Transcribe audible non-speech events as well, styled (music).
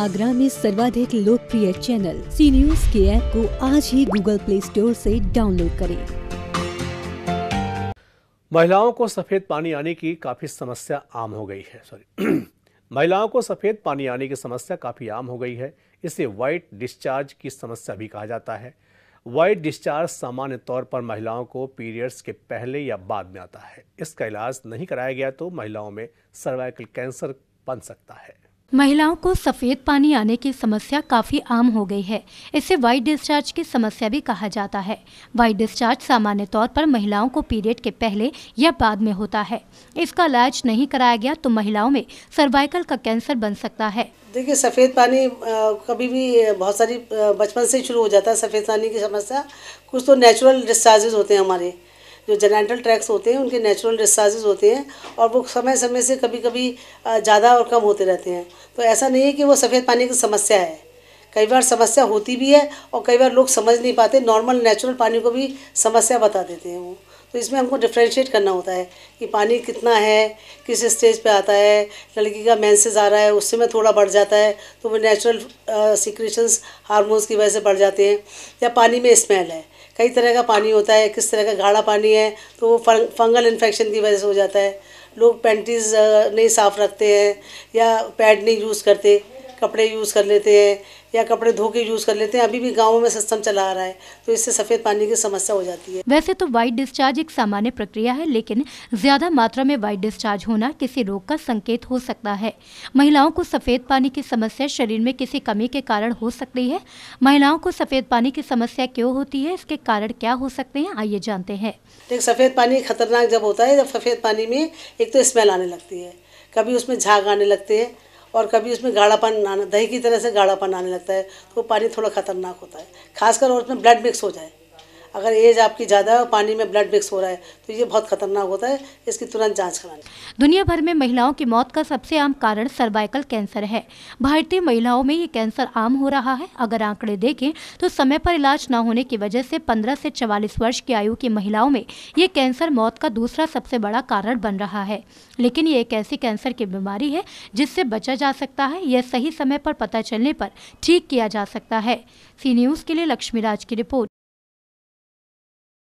आगरा में सर्वाधिक लोकप्रिय चैनल सी न्यूज के ऐप को आज ही गूगल प्ले स्टोर से डाउनलोड करें महिलाओं को सफेद पानी आने की काफी समस्या आम हो गई है सॉरी (clears throat) महिलाओं को सफेद पानी आने की समस्या काफी आम हो गई है इसे व्हाइट डिस्चार्ज की समस्या भी कहा जाता है व्हाइट डिस्चार्ज सामान्य तौर पर महिलाओं को पीरियड्स के पहले या बाद में आता है इसका इलाज नहीं कराया गया तो महिलाओं में सर्वाइकल कैंसर बन सकता है महिलाओं को सफ़ेद पानी आने की समस्या काफ़ी आम हो गई है इसे वाइट डिस्चार्ज की समस्या भी कहा जाता है वाइट डिस्चार्ज सामान्य तौर पर महिलाओं को पीरियड के पहले या बाद में होता है इसका इलाज नहीं कराया गया तो महिलाओं में सर्वाइकल का कैंसर बन सकता है देखिए सफ़ेद पानी कभी भी बहुत सारी बचपन से शुरू हो जाता है सफ़ेद पानी की समस्या कुछ तो नेचुरल डिस्चार्जेज होते हैं हमारे जो जेनेटल ट्रैक्स होते हैं उनके नेचुरल डिस्चार्जेज होते हैं और वो समय समय से कभी कभी ज़्यादा और कम होते रहते हैं तो ऐसा नहीं है कि वो सफ़ेद पानी की समस्या है कई बार समस्या होती भी है और कई बार लोग समझ नहीं पाते नॉर्मल नेचुरल पानी को भी समस्या बता देते हैं वो तो इसमें हमको डिफ्रेंशिएट करना होता है कि पानी कितना है किस स्टेज पे आता है लड़की का मैंसेज आ रहा है उस समय थोड़ा बढ़ जाता है तो वो नेचुरल सिक्रेशंस हार्मोन्स की वजह से बढ़ जाते हैं या पानी में स्मेल है कई तरह का पानी होता है किस तरह का गाढ़ा पानी है तो वो फंगल इन्फेक्शन की वजह से हो जाता है लोग पैंटीज़ नहीं साफ़ रखते हैं या पैड नहीं यूज़ करते कपड़े यूज़ कर लेते हैं या कपड़े धो के यूज़ कर लेते हैं अभी भी गाँव में सिस्टम चला आ रहा है तो इससे सफ़ेद पानी की समस्या हो जाती है वैसे तो वाइट डिस्चार्ज एक सामान्य प्रक्रिया है लेकिन ज़्यादा मात्रा में वाइट डिस्चार्ज होना किसी रोग का संकेत हो सकता है महिलाओं को सफ़ेद पानी की समस्या शरीर में किसी कमी के कारण हो सकती है महिलाओं को सफ़ेद पानी की समस्या क्यों होती है इसके कारण क्या हो सकते हैं आइए जानते हैं एक सफ़ेद पानी खतरनाक जब होता है जब सफ़ेद पानी में एक तो स्मेल आने लगती है कभी उसमें झाग आने लगते है और कभी उसमें गाढ़ापन आना दही की तरह से गाढ़ापन आने लगता है तो पानी थोड़ा ख़तरनाक होता है खासकर और उसमें ब्लड मिक्स हो जाए अगर एज आपकी ज़्यादा है और पानी में ब्लड मिक्स हो रहा है तो ये बहुत खतरनाक होता है इसकी तुरंत जाँच करानी दुनिया भर में महिलाओं की मौत का सबसे आम कारण सर्वाइकल कैंसर है भारतीय महिलाओं में ये कैंसर आम हो रहा है अगर आंकड़े देखें तो समय पर इलाज न होने की वजह से पंद्रह से चवालीस वर्ष की आयु की महिलाओं में ये कैंसर मौत का दूसरा सबसे बड़ा कारण बन रहा है लेकिन ये एक ऐसी कैंसर की बीमारी है जिससे बचा जा सकता है यह सही समय पर पता चलने पर ठीक किया जा सकता है सी न्यूज़ के लिए लक्ष्मीराज की रिपोर्ट